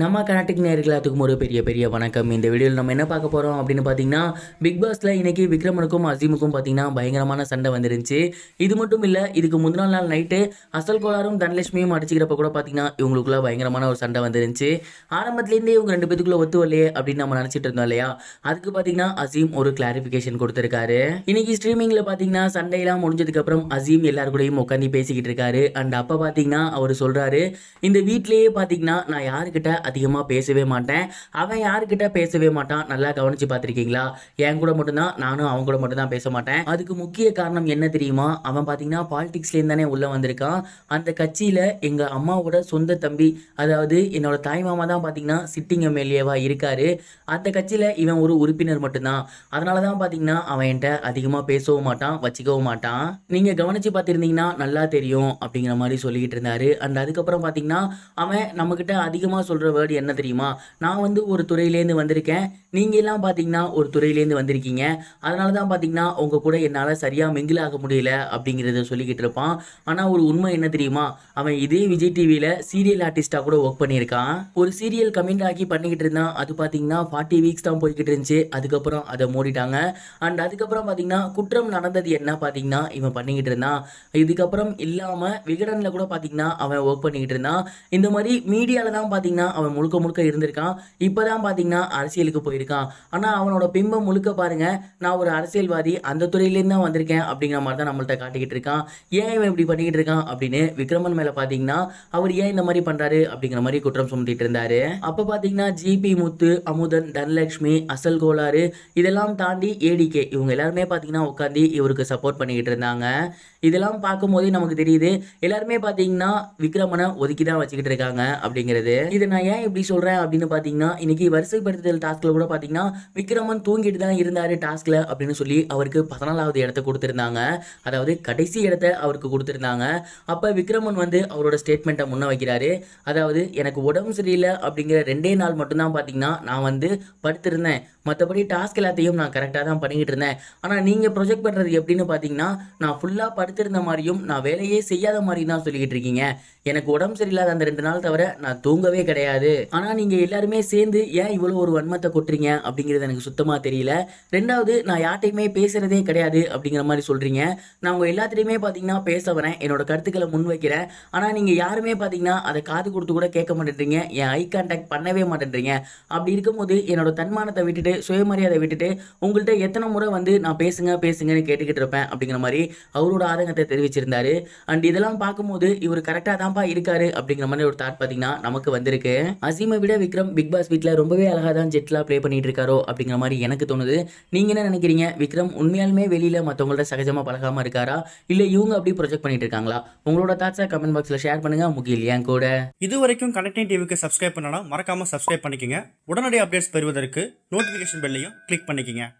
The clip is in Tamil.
நம்ம கனெக்டிக் நேர்களுக்கும் ஒரு பெரிய பெரிய வணக்கம் இந்த வீடியோவில் நம்ம என்ன பார்க்க போகிறோம் அப்படின்னு பார்த்தீங்கன்னா பிக் பாஸில் இன்றைக்கி விக்ரமனுக்கும் அசீமுக்கும் பார்த்தீங்கன்னா பயங்கரமான சண்டை வந்துருந்துச்சு இது மட்டும் இல்லை இதுக்கு முந்த நாள் நைட்டு அசல் கோளாரும் தனலட்சுமியும் அடிச்சிக்கிறப்ப கூட பார்த்தீங்கன்னா இவங்களுக்குள்ள பயங்கரமான ஒரு சண்டை வந்துருந்துச்சு ஆரம்பத்துலேருந்தே இவங்க ரெண்டு பேத்துக்குள்ளே ஒத்து வரலையே அப்படின்னு நம்ம நினச்சிட்டு இருந்தோம் இல்லையா அதுக்கு பார்த்தீங்கன்னா அசீம் ஒரு கிளாரிஃபிகேஷன் கொடுத்துருக்காரு இன்றைக்கி ஸ்ட்ரீமிங்கில் பார்த்தீங்கன்னா சண்டையெல்லாம் முடிஞ்சதுக்கப்புறம் அசீம் எல்லாருக்கூடையும் கூடயும் உட்காந்து பேசிக்கிட்டு இருக்காரு அண்ட் அப்போ பார்த்தீங்கன்னா அவர் சொல்கிறாரு இந்த வீட்லேயே பார்த்தீங்கன்னா நான் யாருக்கிட்ட அதிகமாக பேசவே மாட்டேன் அவன் யாருக்கிட்ட பேசவே மாட்டான் நல்லா கவனித்து பார்த்துருக்கீங்களா என் கூட மட்டும்தான் நானும் அவன் கூட மட்டும்தான் பேச மாட்டேன் அதுக்கு முக்கிய காரணம் என்ன தெரியுமா அவன் பார்த்தீங்கன்னா பாலிடிக்ஸ்லேருந்து தானே உள்ளே வந்திருக்கான் அந்த கட்சியில் எங்கள் அம்மாவோட சொந்த தம்பி அதாவது என்னோட தாய் மாமா தான் பார்த்தீங்கன்னா சிட்டிங் எம்எல்ஏவாக இருக்கார் அந்த கட்சியில் இவன் ஒரு உறுப்பினர் மட்டும்தான் அதனால தான் பார்த்தீங்கன்னா அவன் என்கிட்ட அதிகமாக பேசவும் மாட்டான் வச்சுக்கவும் மாட்டான் நீங்கள் கவனித்து பார்த்துருந்தீங்கன்னா நல்லா தெரியும் அப்படிங்கிற மாதிரி சொல்லிக்கிட்டு இருந்தாரு அண்ட் அதுக்கப்புறம் பார்த்தீங்கன்னா அவன் நம்மக்கிட்ட அதிகமாக சொல்கிற வேர்டு என்ன தெரியுமா நான் வந்து ஒரு துறையிலேருந்து வந்திருக்கேன் நீங்கள் எல்லாம் பார்த்தீங்கன்னா ஒரு துறையிலேருந்து வந்திருக்கீங்க அதனால தான் பார்த்தீங்கன்னா உங்கள் கூட என்னால் சரியாக மிங்கிலாக ஆக முடியல அப்படிங்கிறத சொல்லிக்கிட்டு இருப்பான் ஆனால் ஒரு உண்மை என்ன தெரியுமா அவன் இதே விஜய் டிவியில் சீரியல் ஆர்டிஸ்ட்டாக கூட ஒர்க் பண்ணியிருக்கான் ஒரு சீரியல் கமெண்ட் ஆக்கி பண்ணிக்கிட்டு இருந்தான் அது பார்த்தீங்கன்னா ஃபார்ட்டி வீக்ஸ் தான் போய்கிட்டு இருந்துச்சு அதுக்கப்புறம் அதை மூடிட்டாங்க அண்ட் அதுக்கப்புறம் பார்த்தீங்கன்னா குற்றம் நடந்தது என்ன பார்த்தீங்கன்னா இவன் பண்ணிக்கிட்டு இருந்தான் இதுக்கப்புறம் இல்லாமல் விகடனில் கூட பார்த்தீங்கன்னா அவன் ஒர்க் பண்ணிக்கிட்டு இருந்தான் இந்த மாதிரி மீடியாவில் தான் பார்த்தீங்கன்னா அவன் முழுக்க முழுக்க இருந்திருக்கான் இப்போ தான் பார்த்தீங்கன்னா அரசியலுக்கு போயிருக்கான் ஆனால் அவனோட பிம்பம் முழுக்க பாருங்க நான் ஒரு அரசியல்வாதி அந்த துறையிலேருந்து தான் வந்திருக்கேன் அப்படிங்கிற மாதிரி தான் நம்மள்ட்ட காட்டிக்கிட்டு இருக்கான் ஏன் இவன் இப்படி பண்ணிக்கிட்டு இருக்கான் அப்படின்னு விக்ரமன் மேலே பார்த்தீங்கன்னா அவர் ஏன் இந்த மாதிரி பண்ணுறாரு அப்படிங்கிற மாதிரி குற்றம் சுமத்திட்டு இருந்தாரு அப்போ பார்த்தீங்கன்னா ஜிபி முத்து அமுதன் தனலட்சுமி அசல் கோளாறு இதெல்லாம் தாண்டி ஏடிகே இவங்க எல்லாருமே பார்த்தீங்கன்னா உட்காந்து இவருக்கு சப்போர்ட் பண்ணிக்கிட்டு இருந்தாங்க இதெல்லாம் பார்க்கும்போதே நமக்கு தெரியுது எல்லாருமே பார்த்தீங்கன்னா விக்ரமனை ஒதுக்கி தான் வச்சுக்கிட்டு இருக்காங்க அப்படிங்கிறது இதை நான் ஏன் இப்படி சொல்கிறேன் அப்படின்னு பார்த்தீங்கன்னா இன்றைக்கி வரிசைப்படுத்துதல் டாஸ்கில் கூட பார்த்தீங்கன்னா விக்ரமன் தூங்கிட்டு தான் இருந்தார் டாஸ்கில் அப்படின்னு சொல்லி அவருக்கு பதினாலாவது இடத்த கொடுத்துருந்தாங்க அதாவது கடைசி இடத்த அவருக்கு கொடுத்துருந்தாங்க அப்போ விக்ரமன் வந்து அவரோட ஸ்டேட்மெண்ட்டை முன்ன வைக்கிறாரு அதாவது எனக்கு உடம்பு சரியில்லை அப்படிங்கிற ரெண்டே நாள் மட்டும்தான் பார்த்தீங்கன்னா நான் வந்து படுத்திருந்தேன் மற்றபடி டாஸ்க் எல்லாத்தையும் நான் கரெக்டாக தான் பண்ணிக்கிட்டு இருந்தேன் ஆனால் நீங்கள் ப்ரொஜெக்ட் பண்ணுறது எப்படின்னு பார்த்தீங்கன்னா நான் ஃபுல்லாக படுத்திருந்த மாதிரியும் நான் வேலையே செய்யாத மாதிரியும் தான் சொல்லிக்கிட்டு இருக்கீங்க எனக்கு உடம்பு சரியில்லாத அந்த ரெண்டு நாள் தவிர நான் தூங்கவே கிடையாது முடியாது ஆனால் நீங்கள் எல்லாருமே சேர்ந்து ஏன் இவ்வளோ ஒரு வன்மத்தை கொட்டுறீங்க அப்படிங்கிறது எனக்கு சுத்தமாக தெரியல ரெண்டாவது நான் யார்ட்டையுமே பேசுகிறதே கிடையாது அப்படிங்கிற மாதிரி சொல்கிறீங்க நான் உங்கள் எல்லாத்துலேயுமே பார்த்தீங்கன்னா பேச வரேன் என்னோட கருத்துக்களை முன்வைக்கிறேன் ஆனால் நீங்கள் யாருமே பார்த்தீங்கன்னா அதை காது கொடுத்து கூட கேட்க மாட்டேன்றீங்க என் ஐ கான்டாக்ட் பண்ணவே மாட்டேன்றீங்க அப்படி இருக்கும்போது என்னோட தன்மானத்தை விட்டுட்டு சுயமரியாதை விட்டுட்டு உங்கள்கிட்ட எத்தனை முறை வந்து நான் பேசுங்க பேசுங்கன்னு கேட்டுக்கிட்டு இருப்பேன் அப்படிங்கிற மாதிரி அவரோட ஆதங்கத்தை தெரிவிச்சிருந்தாரு அண்ட் இதெல்லாம் பார்க்கும்போது இவர் கரெக்டாக தான்ப்பா இருக்காரு அப்படிங்கிற மாதிரி ஒரு தாட் பார்த்தீங்கன்னா நமக்கு வந்திருக்கு அசீமை விட விக்ரம் பிக் பாஸ் வீட்டில் ரொம்பவே அழகாக தான் ஜெட்லா ப்ளே பண்ணிட்டு இருக்காரோ அப்படிங்கிற மாதிரி எனக்கு தோணுது நீங்கள் என்ன நினைக்கிறீங்க விக்ரம் உண்மையாலுமே வெளியில் மற்றவங்கள்ட்ட சகஜமாக பழகாமல் இருக்காரா இல்லை இவங்க அப்படி ப்ரொஜெக்ட் பண்ணிட்டு இருக்காங்களா உங்களோட தாட்ஸாக கமெண்ட் பாக்ஸில் ஷேர் பண்ணுங்க முகில் என் கூட இது வரைக்கும் கனெக்டிங் டிவிக்கு சப்ஸ்கிரைப் பண்ணலாம் மறக்காமல் சப்ஸ்கிரைப் பண்ணிக்கோங்க உடனடி அப்டேட்ஸ் பெறுவதற்கு நோட்டிஃபிகேஷன் பெல்லையும் கிளிக் பண்ணிக்கோங்க